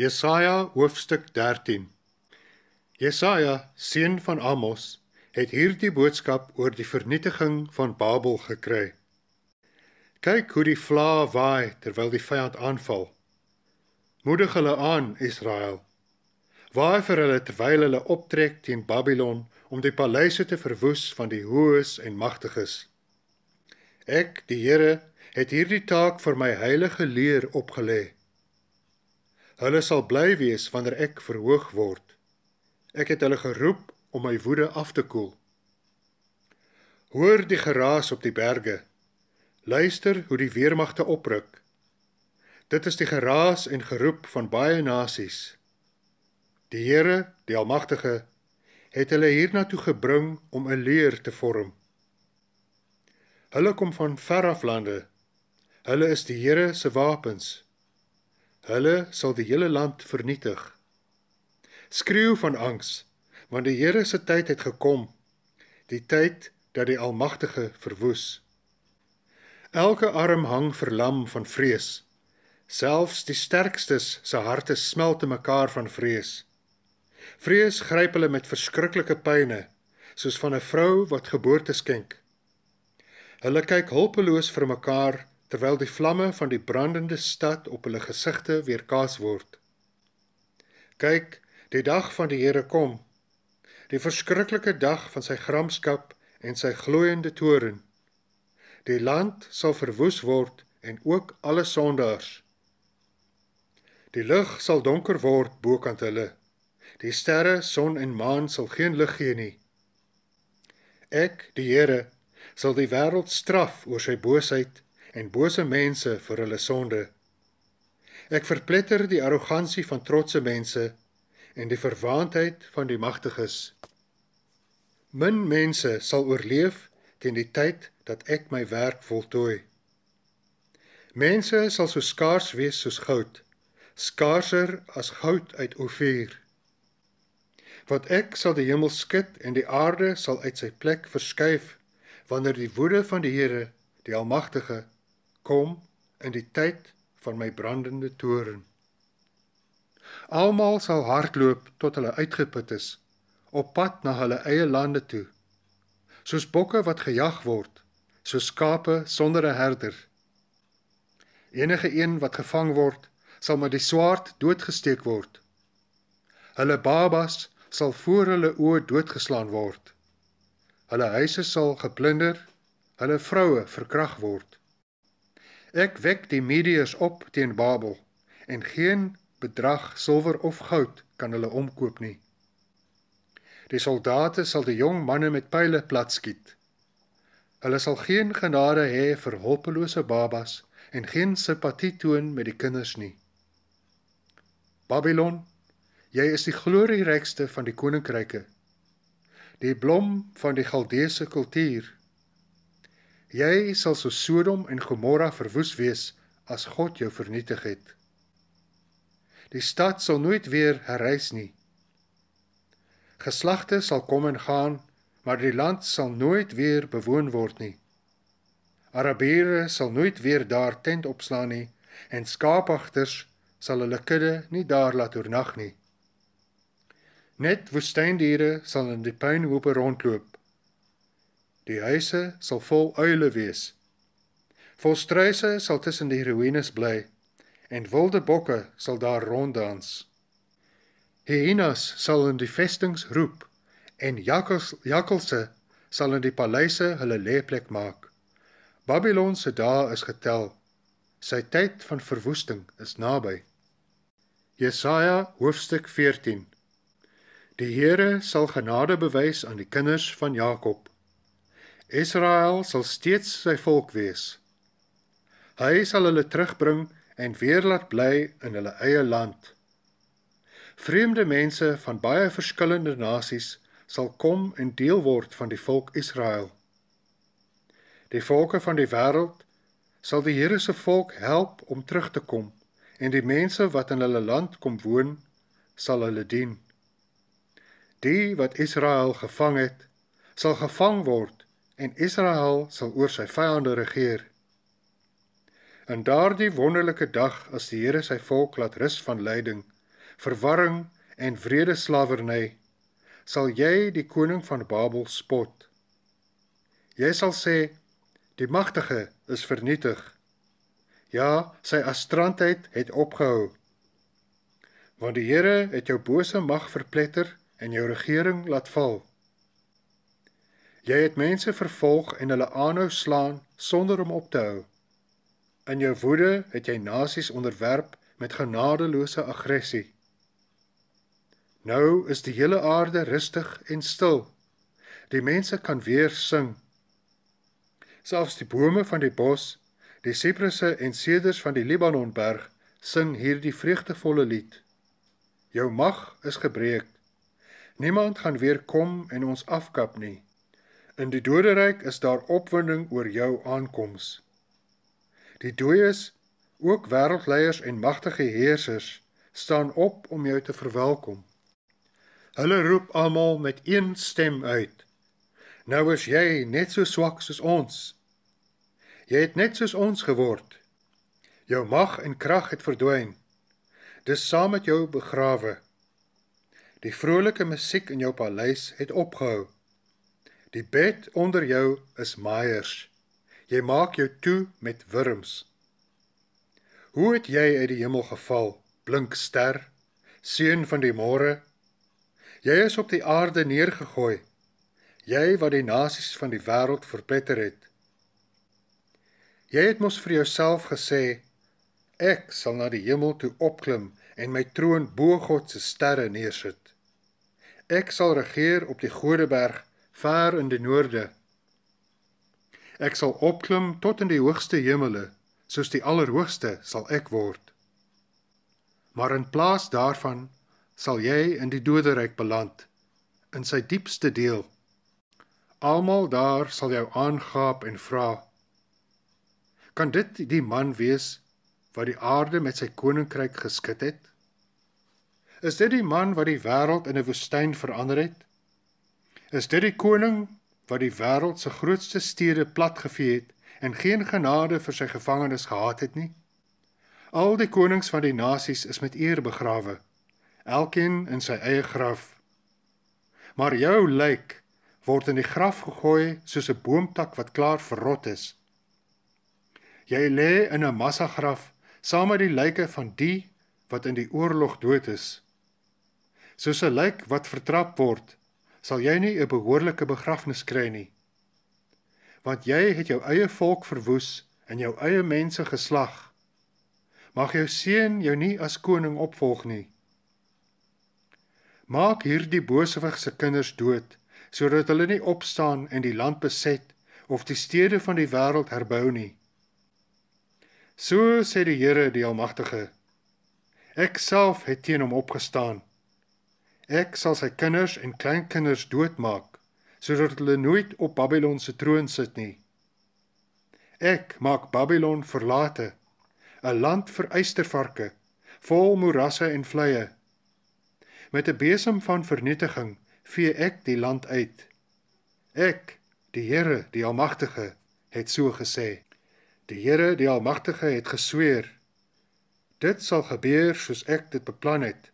Jesaja hoofstuk 13. Jesaja, seun van Amos, het hierdie boodskap oor die vernietiging van Babel gekry. Kyk hoe die vlaa waai terwyl die vyand aanval. Moedig hulle aan, Israel. Waai vir hulle terwyl hulle optrek teen Babylon om die paleise te verwoes van die hoës en magtiges. Ek, die Here, het hierdie taak vir my heilige leer opgelegd. Hulle sal bly wees wanneer ek verhoog word. Ek het hulle geroep om my woede af te koel. Hoor die geraas op die berge. Luister hoe die weermagte opruk. Dit is die geraas en geroep van baie nasies. Die Here, die Almagtige, het hulle hiernatoe gebring om 'n leer te vorm. Hulle kom van ver af lande. Hulle is die Here se wapens. Hulle sal die hele land vernietig. Skreeu van angs, want die Here se tyd het gekom, die tyd dat die Almagtige verwoes. Elke arm hang verlam van vrees. Selfs die sterkstes se harte smelt te mekaar van vrees. Vrees gryp hulle met verskriklike pyne, soos van 'n vrou wat geboorte skenk. Hulle kyk hulpeloos vir mekaar terwyl die vlamme van die brandende stad op hulle gesigte weerkaas word. Kyk, die dag van die Here kom. Die verskriklike dag van sy gramskap en sy gloeiende toren. Die land sal verwoes word en ook alle sondaars. Die lig sal donker word bokant hulle. Die sterre, son en maan sal geen lig gee nie. Ek, die Here, sal die wêreld straf oor sy boosheid en bose mense vir hulle sonde. Ek verpletter die arrogansie van trotse mense en die verwaandheid van die magtiges. Min mense sal oorleef teen die tyd dat ek my werk voltooi. Mense sal so skaars wees soos goud, skaarser as goud uit Ofir. Wat ek sal die hemel skud en die aarde sal uit sy plek verskuif wanneer die woede van die Here, die Almagtige, kom in die tyd van my brandende toren. Almal sal hardloop tot hulle uitgeput is, op pad na hulle eie lande toe, soos bokke wat gejag word, soos skape sonder 'n herder. Enige een wat gevang word, sal met die swaard doodgesteek word. Hulle babas sal voor hulle oë doodgeslaan word. Hulle huise sal geplunder, hulle vroue verkrag word. Ek wek die Medeërs op teen Babel en geen bedrag silwer of goud kan hulle omkoop nie. Die soldate sal die jong manne met pile platskiet. Hulle sal geen genade hê vir hulpelose babas en geen simpatie toon met die kinders nie. Babylon, jy is die glorierykste van die koninkryke. Die blom van die Galdeese kultuur Jy sal so Sodom en Gomora verwoes wees as God jou vernietig het. Die stad sal nooit weer herrys nie. Geslagte sal kom en gaan, maar die land sal nooit weer bewoon word nie. Arabiere sal nooit weer daar tent opslaan nie en skaapagters sal hulle kudde nie daar laat oornag nie. Net woestyndiere sal in die puinhoope rondloop. Die huise sal vol uile wees. Volstruise sal tussen die ruïnes bly en wilde bokke sal daar ronddans. Hyenas sal in die vestings roep en jakkals jakkalse sal in die paleise hulle lêplek maak. Babylon se dae is getel. Sy tyd van verwoesting is naby. Jesaja hoofstuk 14. Die Here sal genade bewys aan die kinders van Jakob Israel sal steeds sy volk wees. Hy sal hulle terugbring en weer laat bly in hulle eie land. Vreemde mense van baie verskillende nasies sal kom en deel word van die volk Israel. Die volke van die wêreld sal die Here se volk help om terug te kom en die mense wat in hulle land kom woon sal hulle dien. Die wat Israel gevang het, sal gevang word en Israel sal oor sy vyande regeer. In daardie wonderlike dag as die Here sy volk laat rus van lyding, verwarring en vrede slawerny, sal jy die koning van Babel spot. Jy sal sê die magtige is vernietig. Ja, sy astrantheid het opgehou. Want die Here het jou bose mag verpletter en jou regering laat val. Jy het mense vervolg en hulle aanhou slaan sonder om op te hou. In jou woede het jy nasies onderwerp met genadeloose aggressie. Nou is die hele aarde rustig en stil. Die mense kan weer sing. Selfs die bome van die bos, die sipresse en seders van die Libanonberg sing hierdie vreugdevolle lied. Jou mag is gebreek. Niemand gaan weer kom en ons afkap nie. In die doderyk is daar opwinding oor jou aankoms. Die dooies, ook wêreldleiers en magtige heersers, staan op om jou te verwelkom. Hulle roep almal met een stem uit: Nou is jy net so swak soos ons. Jy het net soos ons geword. Jou mag en krag het verdwyn. Dis saam met jou begrawe. Die vrolike musiek in jou paleis het opgehou. Die bed onder jou is maaiers. Jy maak jou toe met wurms. Hoe het jy uit die hemel geval, blink ster, seun van die môre? Jy is op die aarde neergegooi. Jy wat die nasies van die wêreld verpletter het. Jy het mos vir jouself gesê ek sal na die hemel toe opklim en my troon bo God se sterre neersit. Ek sal regeer op die godeberg ver in die noorde. Ek sal opklim tot in die hoogste hemele, soos die allerhoogste sal ek word. Maar in plaas daarvan sal jy in die doderyk beland, in sy diepste deel. Almal daar sal jou aangaap en vra: Kan dit die man wees wat die aarde met sy koninkryk geskit het? Is dit die man wat die wêreld in 'n woestyn verander het? Is dit die koning wat die wêreld se grootste stede platgevee het en geen genade vir sy gevangenes gehad het nie? Al die konings van die nasies is met eer begrawe, elkeen in sy eie graf. Maar jou lijk word in die graf gegooi soos 'n boomtak wat klaar verrot is. Jy lê in 'n massagraf saam met die lyke van die wat in die oorlog dood is. Soos 'n lijk wat vertrap word, sal jy nie 'n behoorlike begrafnis kry nie. Want jy het jou eie volk verwoes en jou eie mense geslag. Mag jou seun jou nie as koning opvolg nie. Maak hierdie boosewigse kinders dood sodat hulle nie opstaan en die land beset of die stede van die wêreld herbou nie. So sê die Here die Almagtige. Ek self het teen hom opgestaan Ek sal sy kinders en kleinkinders doodmaak sodat hulle nooit op Babylon se troon sit nie. Ek maak Babylon verlate, 'n land vir eystervarke, vol morasse en vleie. Met 'n besem van vernietiging vee ek die land uit. Ek, die Here, die Almagtige, het so gesê. Die Here, die Almagtige, het gesweer: Dit sal gebeur soos ek dit beplan het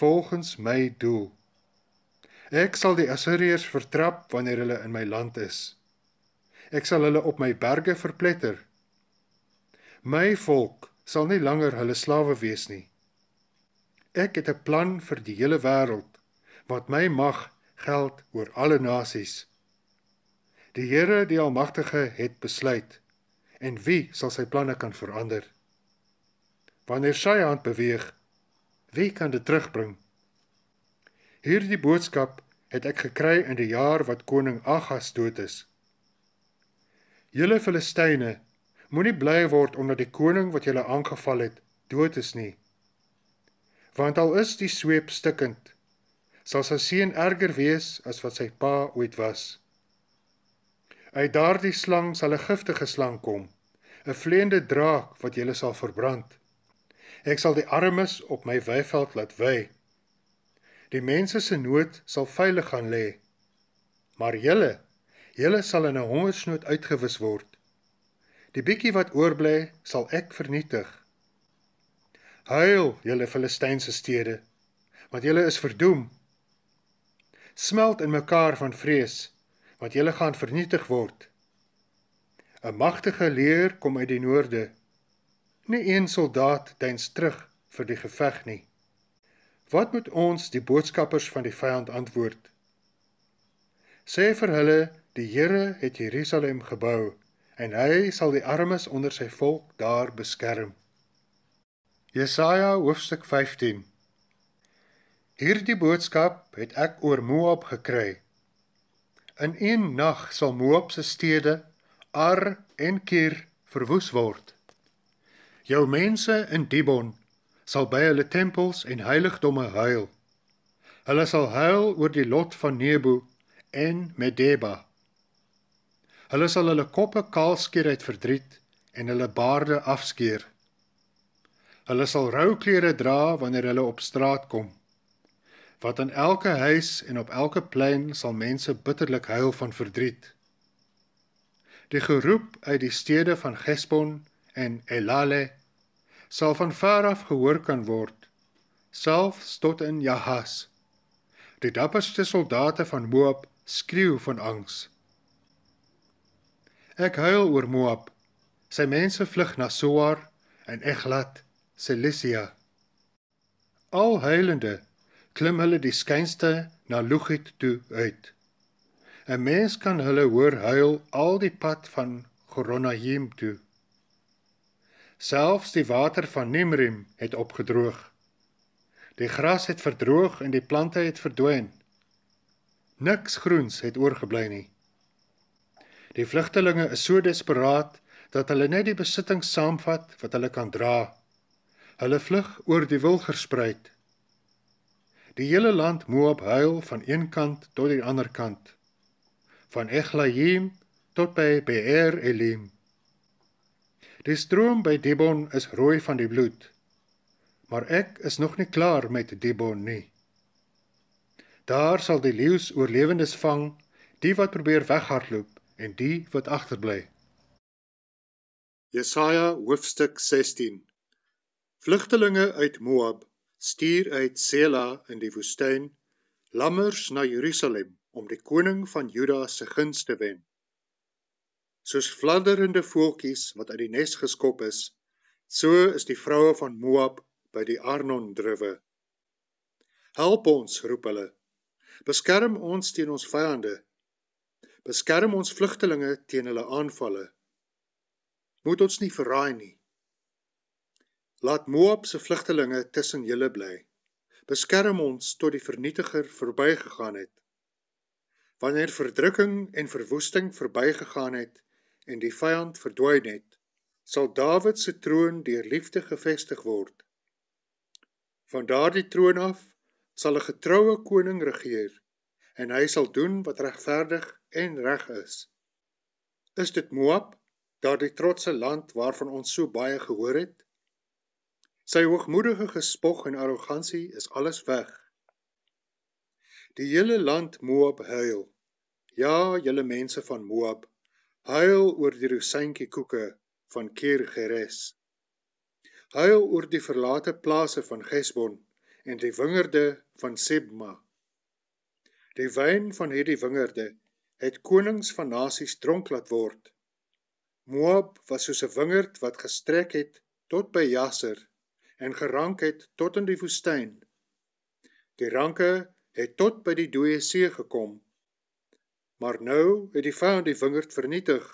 volgens my doel. Ek sal die Assiriërs vertrap wanneer hulle in my land is. Ek sal hulle op my berge verpletter. My volk sal nie langer hulle slawe wees nie. Ek het 'n plan vir die hele wêreld wat my mag geld oor alle nasies. Die Here, die Almagtige, het besluit en wie sal sy planne kan verander? Wanneer sy hand beweeg, Wie kan dit terugbring? Hierdie boodskap het ek gekry in die jaar wat koning Agas dood is. Julle Filistyne, moenie bly word omdat die koning wat julle aangeval het dood is nie. Want al is die sweep stikkend, sal sy seun erger wees as wat sy pa ooit was. Uit daardie slang sal 'n giftige slang kom, 'n vleiende draak wat julle sal verbrand. Ek sal die armes op my weiveld laat wy. Die mense se nood sal veilig gaan lê. Maar julle, julle sal in 'n hongersnood uitgewis word. Die bietjie wat oorbly, sal ek vernietig. Huil, julle Filistynse stede, want julle is verdoem. Smelt in mekaar van vrees, want julle gaan vernietig word. 'n Magtige leer kom uit die noorde. Nie een soldaat deins terug vir die geveg nie. Wat moet ons die boodskappers van die vyand antwoord? Sê vir hulle die Here het Jerusalem gebou en hy sal die armes onder sy volk daar beskerm. Jesaja hoofstuk 15. Hierdie boodskap het ek oor Moab gekry. In een nag sal Moab se stede Ar en Kir verwoes word jou mense in Dibon sal by hulle tempels en heiligdomme huil. Hulle sal huil oor die lot van Nebo en Medeba. Hulle sal hulle koppe kaal skeer uit verdriet en hulle baarde afskeer. Hulle sal rou klere dra wanneer hulle op straat kom. Wat aan elke huis en op elke plein sal mense bitterlik huil van verdriet. Die geroep uit die stede van Gesbon en Elale sal van ver af gehoor kan word selfs tot in Jahas. Die dapperste soldate van Moab skreeu van angs. Ek huil oor Moab. Sy mense vlug na Soar en Eglat, Selisia. Al heilende klim hulle die skynste na Lugit toe uit. 'n Mens kan hulle hoor huil al die pad van Goronahim toe. Selfs die water van Nimrim het opgedroog. Die gras het verdroog en die plante het verdwyn. Niks groens het oorgebly nie. Die vlugtelinge is so desperaat dat hulle net die besitting saamvat wat hulle kan dra. Hulle vlug oor die wilgerspruit. Die hele land Moab huil van een kant tot die ander kant. Van Eglaim tot by Beer Elim. -E Die stroom by Debon is rooi van die bloed. Maar ek is nog nie klaar met Debon nie. Daar sal die leeu's oorlewendes vang, die wat probeer weghardloop en die wat agterbly. Jesaja hoofstuk 16. Vlugtelinge uit Moab stuur uit Sela in die woestyn lammers na Jerusalem om die koning van Juda se gunste wen soos vlanderende voeltjies wat uit die nes geskop is, so is die vroue van Moab by die Arnon druwe. Help ons, roep hulle. Beskerm ons teen ons vyande. Beskerm ons vlugtelinge teen hulle aanvalle. Moet ons nie verraai nie. Laat Moab se vlugtelinge tussen julle bly. Beskerm ons tot die vernietiger verbygegaan het. Wanneer verdrukking en verwoesting verbygegaan het, en die vyand verdwyn het, sal Dawid se troon deur liefde gevestig word. Van daardie troon af sal 'n getroue koning regeer en hy sal doen wat regverdig en reg is. Is dit Moab, daardie trotse land waarvan ons so baie gehoor het? Sy hoogmoedige gespog en arrogansie is alles weg. Die hele land Moab huil. Ja, julle mense van Moab, Huil oor die rosyntjiekoeke van Kirgeres. Huil oor die verlate plase van Gesbon en die wingerde van Sibma. Die wyn van hierdie wingerde het konings van nasies dronk laat word. Moab was soos 'n wingerd wat gestrek het tot by Jasser en gerank het tot in die woestyn. Die ranke het tot by die dooie see gekom maar nou het die vyand die wingerd vernietig.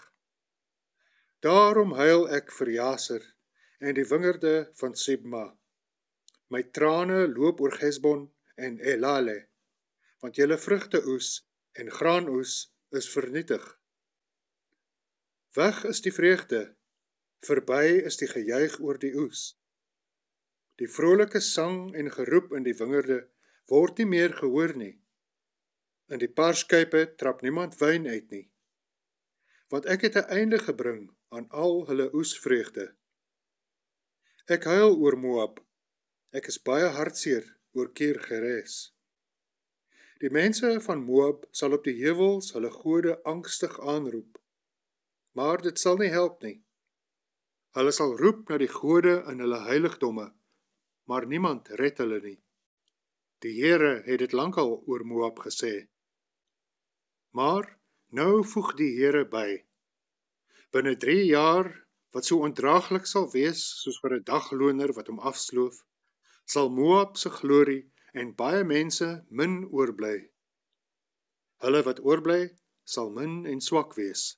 Daarom huil ek vir Jaser en die wingerde van Sibma. My trane loop oor Gesbon en Elale, want julle vrugte oes en graan oes is vernietig. Weg is die vreugde, verby is die gejuig oor die oes. Die vrolike sang en geroep in die wingerde word nie meer gehoor nie. In die parskype trap niemand wyn uit nie. Want ek het 'n einde gebring aan al hulle oesvreugde. Ek huil oor Moab. Ek is baie hartseer oor Kir Geres. Die mense van Moab sal op die heuwels hulle gode angstig aanroep. Maar dit sal nie help nie. Hulle sal roep na die gode in hulle heiligdomme, maar niemand red hulle nie. Die Here het dit lankal oor Moab gesê. Maar nou voeg die Here by: Binne 3 jaar wat so ondraaglik sal wees soos vir 'n dagloner wat hom afsloof, sal Moab se glorie en baie mense min oorbly. Hulle wat oorbly, sal min en swak wees.